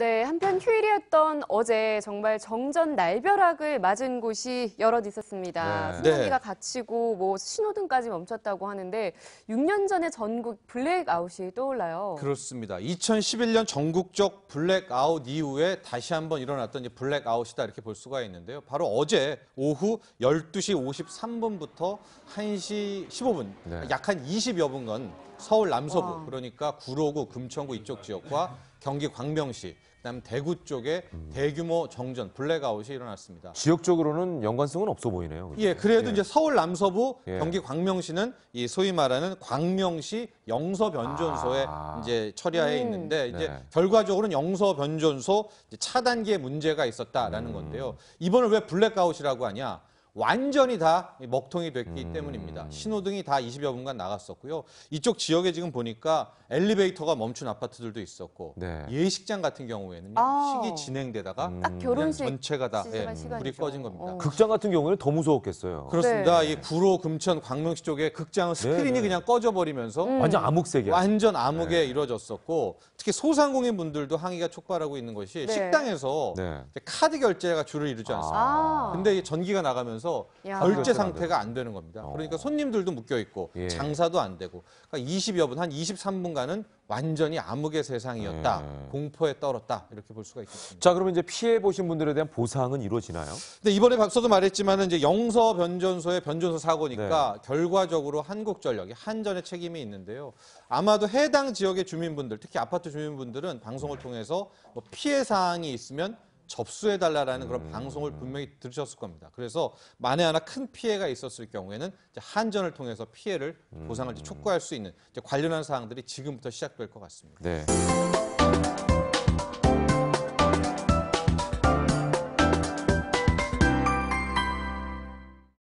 네, 한편 휴일이었던 어제 정말 정전 날벼락을 맞은 곳이 여럿 있었습니다. 네. 수증기가 네. 갇히고 뭐 신호등까지 멈췄다고 하는데 6년 전에 전국 블랙아웃이 떠올라요. 그렇습니다. 2011년 전국적 블랙아웃 이후에 다시 한번 일어났던 블랙아웃이다 이렇게 볼 수가 있는데요. 바로 어제 오후 12시 53분부터 1시 15분, 네. 약한 20여 분간 서울 남서부, 와. 그러니까 구로구, 금천구 이쪽 지역과 경기 광명시 그다음 대구 쪽에 음. 대규모 정전 블랙아웃이 일어났습니다. 지역적으로는 연관성은 없어 보이네요. 그렇죠? 예, 그래도 예. 이제 서울 남서부, 예. 경기 광명시는 이 소위 말하는 광명시 영서 변전소에 아. 이제 처리하에 음. 있는데 이제 네. 결과적으로는 영서 변전소 차단기에 문제가 있었다라는 음. 건데요. 이번을 왜 블랙아웃이라고 하냐? 완전히 다 먹통이 됐기 음. 때문입니다. 신호등이 다 20여 분간 나갔었고요. 이쪽 지역에 지금 보니까 엘리베이터가 멈춘 아파트들도 있었고 네. 예식장 같은 경우에는 아. 식이 진행되다가 음. 딱 결혼식 전체가 다 예, 불이 꺼진 겁니다. 어. 극장 같은 경우에는 더 무서웠겠어요. 그렇습니다. 네. 이 구로, 금천, 광명시 쪽에 극장 네, 스크린이 네. 그냥 꺼져버리면서 음. 완전 암흑색이야. 완전 네. 암흑에 이뤄졌었고 특히 소상공인 분들도 항의가 촉발하고 있는 것이 네. 식당에서 카드 결제가 주를 이루지 아. 않습니다. 아. 근데 전기가 나가면 묶면서 야. 결제 그렇죠, 상태가 안 되는 겁니다. 어. 그러니까 손님들도 묶여 있고 예. 장사도 안 되고 그러니까 20여 분, 한 23분간은 완전히 암흑의 세상이었다. 음. 공포에 떨었다. 이렇게 볼 수가 있겠습니다. 자, 그러면 이제 피해 보신 분들에 대한 보상은 이루어지나요? 근데 이번에 박사도 말했지만은 이제 영서 변전소의 변전소 사고니까 네. 결과적으로 한국전력이 한전의 책임이 있는데요. 아마도 해당 지역의 주민분들, 특히 아파트 주민분들은 방송을 통해서 뭐 피해 사항이 있으면 접수해 달라라는 그런 음. 방송을 분명히 들으셨을 겁니다. 그래서 만에 하나 큰 피해가 있었을 경우에는 한전을 통해서 피해를 보상을 음. 촉구할 수 있는 관련한 사항들이 지금부터 시작될 것 같습니다. 네.